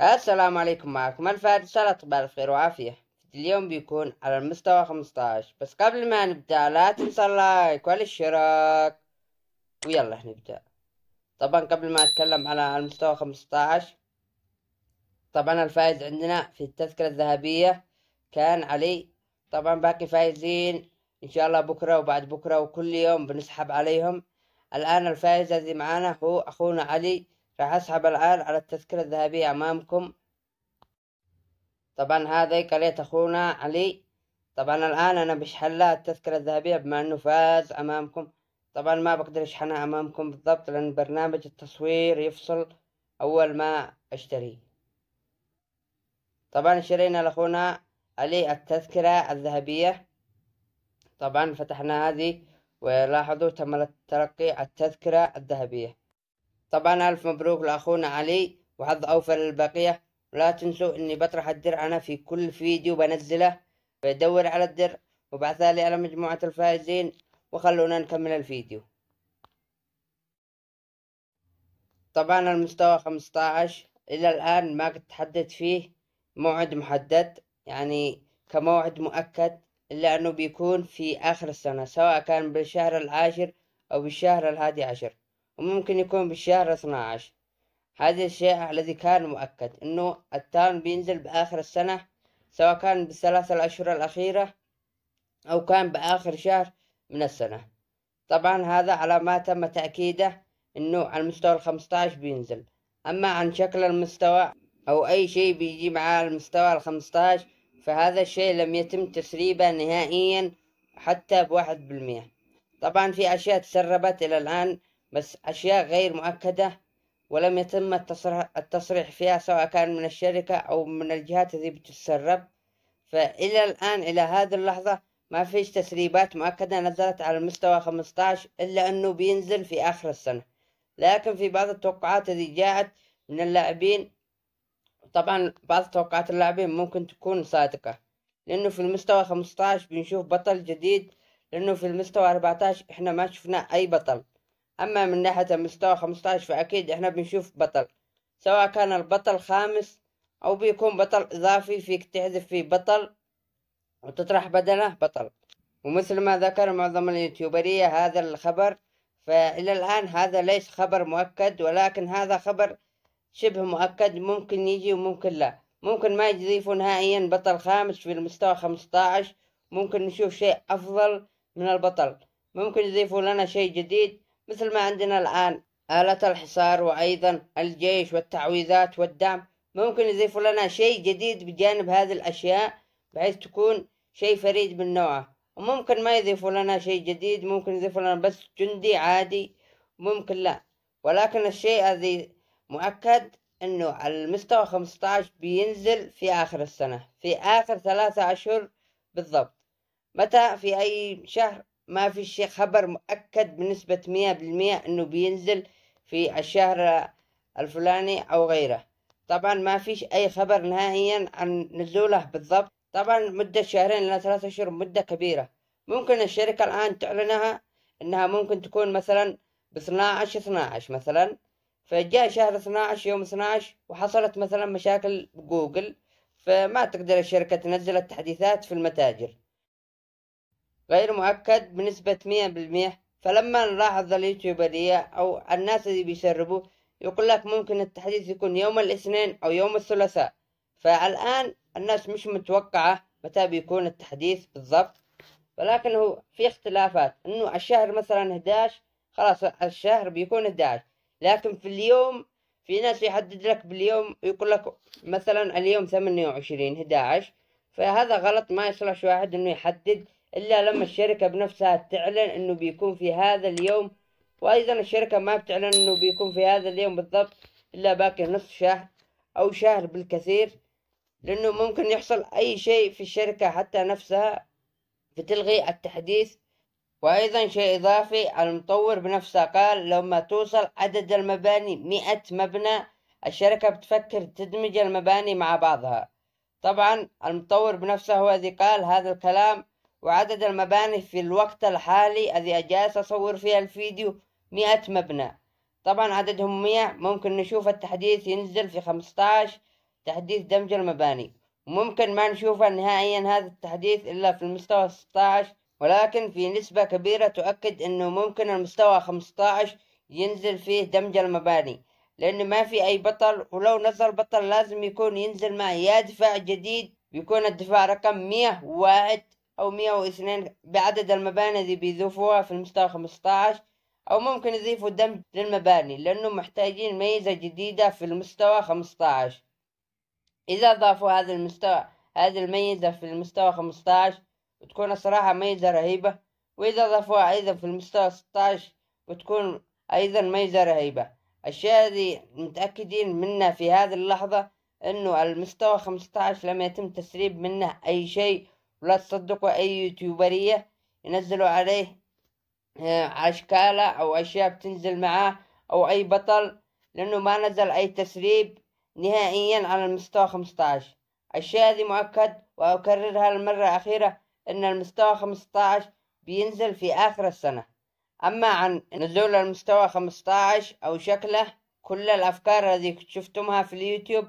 السلام عليكم معكم الفهد إن شاء الله تبقى بخير وعافية اليوم بيكون على المستوى 15 بس قبل ما نبدأ لا تنسى اللايك والاشتراك ويلا نبدأ طبعا قبل ما أتكلم على المستوى 15 طبعا الفائز عندنا في التذكرة الذهبية كان علي طبعا باقي فايزين إن شاء الله بكرة وبعد بكرة وكل يوم بنسحب عليهم الآن الفائز الذي معانا هو أخونا علي راح اسحب الان على التذكرة الذهبية امامكم طبعا هذه قرية اخونا علي طبعا الان انا بشحن له التذكرة الذهبية بما انه فاز امامكم طبعا ما بقدر اشحنها امامكم بالضبط لان برنامج التصوير يفصل اول ما اشتري طبعا شرينا لاخونا علي التذكرة الذهبية طبعا فتحنا هذه ولاحظوا تم تلقي التذكرة الذهبية طبعا ألف مبروك لأخونا علي وحظ أوفر للبقية ولا تنسوا إني بطرح الدرع أنا في كل فيديو بنزله بدور على الدرع وبعثها لي على مجموعة الفائزين وخلونا نكمل الفيديو طبعا المستوى 15 إلى الآن ما قد تحدد فيه موعد محدد يعني كموعد مؤكد إلا أنه بيكون في آخر السنة سواء كان بالشهر العاشر أو بالشهر الحادي عشر وممكن يكون بالشهر 12 هذا الشيء الذي كان مؤكد انه التان بينزل باخر السنة سواء كان بالثلاثة الاشهر الاخيرة او كان باخر شهر من السنة طبعا هذا على ما تم تأكيده انه على المستوى الخمسة بينزل اما عن شكل المستوى او اي شيء بيجي مع المستوى الخمسة فهذا الشيء لم يتم تسريبه نهائيا حتى بواحد بالمئة طبعا في اشياء تسربت الى الان بس أشياء غير مؤكدة ولم يتم التصريح فيها سواء كان من الشركة أو من الجهات التي بتتسرب فإلى الآن إلى هذه اللحظة ما فيش تسريبات مؤكدة نزلت على المستوى 15 إلا أنه بينزل في آخر السنة لكن في بعض التوقعات اللي جاءت من اللاعبين طبعا بعض توقعات اللاعبين ممكن تكون صادقة لأنه في المستوى 15 بنشوف بطل جديد لأنه في المستوى 14 إحنا ما شفنا أي بطل أما من ناحية المستوى 15 فأكيد إحنا بنشوف بطل سواء كان البطل خامس أو بيكون بطل إضافي فيك تحذف فيه بطل وتطرح بدله بطل ومثل ما ذكر معظم اليوتيوبرية هذا الخبر فإلى الآن هذا ليس خبر مؤكد ولكن هذا خبر شبه مؤكد ممكن يجي وممكن لا ممكن ما يضيفوا نهائيا بطل خامس في المستوى 15 ممكن نشوف شيء أفضل من البطل ممكن يضيفوا لنا شيء جديد مثل ما عندنا الآن آلة الحصار وأيضا الجيش والتعويذات والدعم ممكن يضيفوا لنا شيء جديد بجانب هذه الأشياء بحيث تكون شيء فريد من نوعه وممكن ما يضيفوا لنا شيء جديد ممكن يضيفوا لنا بس جندي عادي ممكن لا ولكن الشيء الذي مؤكد انه المستوى 15 بينزل في اخر السنة في اخر ثلاثة اشهر بالضبط متى في اي شهر ما في شيء خبر مؤكد بنسبة مية بالمية انه بينزل في الشهر الفلاني او غيره طبعا ما فيش اي خبر نهائيا عن نزوله بالضبط طبعا مدة شهرين الى ثلاثة اشهر مدة كبيرة ممكن الشركة الان تعلنها انها ممكن تكون مثلا ب 12 12 مثلا فجاء شهر 12 يوم 12 وحصلت مثلا مشاكل بجوجل فما تقدر الشركة تنزل التحديثات في المتاجر غير مؤكد بنسبة مية بالمية فلما نلاحظ اليوتيوبرية أو الناس اللي بيسربوا يقول لك ممكن التحديث يكون يوم الاثنين أو يوم الثلاثاء فالآن الناس مش متوقعة متى بيكون التحديث بالضبط ولكن هو في اختلافات انه الشهر مثلا 11 خلاص الشهر بيكون 11 لكن في اليوم في ناس يحدد لك باليوم يقول لك مثلا اليوم 28 11 فهذا غلط ما يصلح واحد انه يحدد إلا لما الشركة بنفسها تعلن أنه بيكون في هذا اليوم وأيضا الشركة ما بتعلن أنه بيكون في هذا اليوم بالضبط إلا باقي نصف شهر أو شهر بالكثير لأنه ممكن يحصل أي شيء في الشركة حتى نفسها فتلغي التحديث وأيضا شيء إضافي المطور بنفسه قال لما توصل عدد المباني مئة مبنى الشركة بتفكر تدمج المباني مع بعضها طبعا المطور بنفسه هو الذي قال هذا الكلام وعدد المباني في الوقت الحالي الذي جالس أصور فيها الفيديو مئة مبنى طبعا عددهم مئة ممكن نشوف التحديث ينزل في خمسطاش تحديث دمج المباني وممكن ما نشوفه نهائيا هذا التحديث إلا في المستوى 16 ولكن في نسبة كبيرة تؤكد أنه ممكن المستوى 15 ينزل فيه دمج المباني لأنه ما في أي بطل ولو نزل بطل لازم يكون ينزل مع يا دفاع جديد بيكون الدفاع رقم مئة واحد أو مية واثنين بعدد المباني اللي بيضيفوها في المستوى خمسطعش أو ممكن يضيفوا دمج للمباني لأنه محتاجين ميزة جديدة في المستوى عشر إذا ضافوا هذا المستوى هذه الميزة في المستوى عشر بتكون الصراحة ميزة رهيبة وإذا ضافوها أيضا في المستوى عشر بتكون أيضا ميزة رهيبة الشيء هذه متأكدين منه في هذه اللحظة أنه المستوى عشر لم يتم تسريب منه أي شيء ولا تصدقوا أي يوتيوبرية ينزلوا عليه آه، أشكاله أو أشياء بتنزل معاه أو أي بطل لأنه ما نزل أي تسريب نهائيا على المستوى 15 الشيء هذه مؤكد وأكررها للمرة الأخيرة أن المستوى 15 بينزل في آخر السنة أما عن نزول المستوى 15 أو شكله كل الأفكار التي شفتمها في اليوتيوب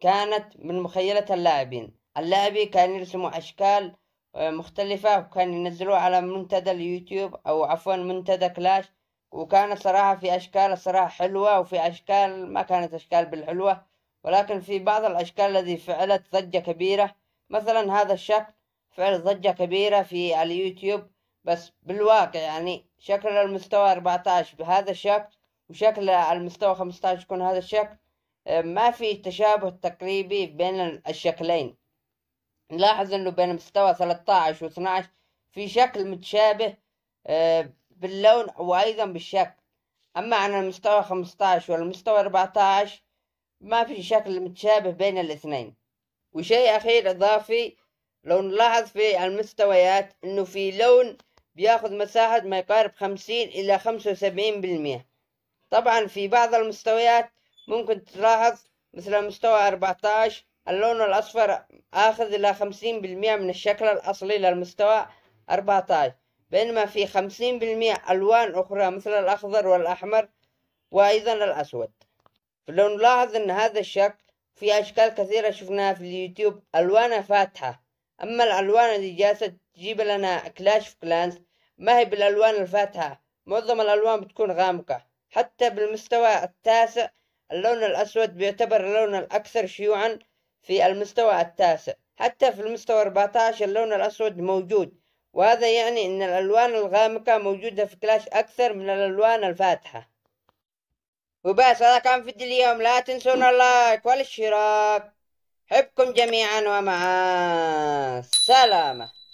كانت من مخيلة اللاعبين اللاعبين كان يرسموا أشكال آه، مختلفة وكان ينزلوها على منتدى اليوتيوب أو عفوا منتدى كلاش وكان صراحة في أشكال الصراحة حلوة وفي أشكال ما كانت أشكال بالحلوة ولكن في بعض الأشكال الذي فعلت ضجة كبيرة مثلا هذا الشكل فعل ضجة كبيرة في اليوتيوب بس بالواقع يعني شكل المستوى 14 بهذا الشكل وشكل المستوى 15 يكون هذا الشكل آه، ما في تشابه تقريبي بين الشكلين نلاحظ انه بين مستوى 13 و 12 في شكل متشابه آه، باللون وايضا بالشكل اما عن المستوى 15 والمستوى 14 ما في شكل متشابه بين الاثنين وشيء اخير اضافي لو نلاحظ في المستويات انه في لون بياخذ مساحة ما يقارب 50 الى 75 بالمية طبعا في بعض المستويات ممكن تلاحظ مثل مستوى 14 اللون الأصفر آخذ إلى خمسين بالمئة من الشكل الأصلي للمستوى أربعة بينما في خمسين بالمئة ألوان أخرى مثل الأخضر والأحمر وأيضا الأسود فلو نلاحظ أن هذا الشكل في أشكال كثيرة شفناها في اليوتيوب ألوانها فاتحة أما الألوان اللي جالسة تجيب لنا كلاش في كلانس ما هي بالألوان الفاتحة معظم الألوان بتكون غامقة حتى بالمستوى التاسع اللون الأسود بيعتبر اللون الأكثر شيوعا في المستوى التاسع حتى في المستوى 14 اللون الأسود موجود وهذا يعني أن الألوان الغامقة موجودة في كلاش أكثر من الألوان الفاتحة وبس هذا كان فيديو اليوم لا تنسون اللايك والاشتراك حبكم جميعا ومع السلامه